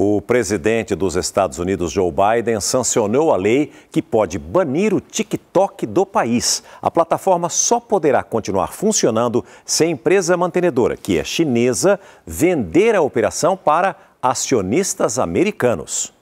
O presidente dos Estados Unidos, Joe Biden, sancionou a lei que pode banir o TikTok do país. A plataforma só poderá continuar funcionando se a empresa mantenedora, que é chinesa, vender a operação para acionistas americanos.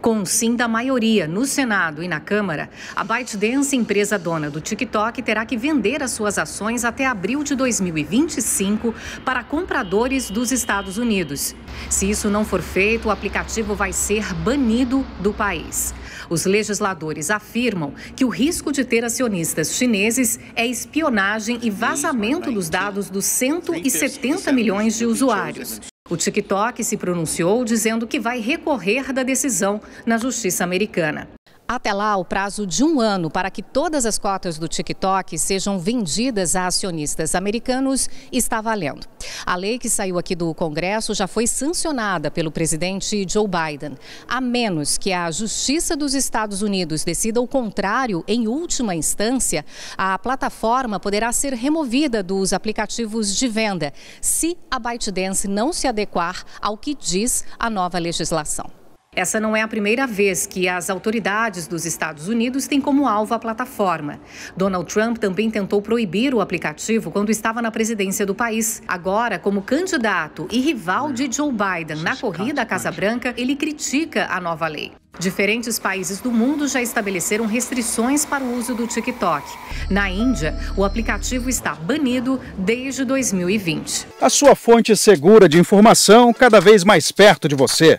Com sim da maioria no Senado e na Câmara, a ByteDance, empresa dona do TikTok, terá que vender as suas ações até abril de 2025 para compradores dos Estados Unidos. Se isso não for feito, o aplicativo vai ser banido do país. Os legisladores afirmam que o risco de ter acionistas chineses é espionagem e vazamento dos dados dos 170 milhões de usuários. Né? O TikTok se pronunciou dizendo que vai recorrer da decisão na justiça americana. Até lá, o prazo de um ano para que todas as cotas do TikTok sejam vendidas a acionistas americanos está valendo. A lei que saiu aqui do Congresso já foi sancionada pelo presidente Joe Biden. A menos que a Justiça dos Estados Unidos decida o contrário, em última instância, a plataforma poderá ser removida dos aplicativos de venda, se a ByteDance não se adequar ao que diz a nova legislação. Essa não é a primeira vez que as autoridades dos Estados Unidos têm como alvo a plataforma. Donald Trump também tentou proibir o aplicativo quando estava na presidência do país. Agora, como candidato e rival de Joe Biden na corrida à Casa Branca, ele critica a nova lei. Diferentes países do mundo já estabeleceram restrições para o uso do TikTok. Na Índia, o aplicativo está banido desde 2020. A sua fonte segura de informação cada vez mais perto de você.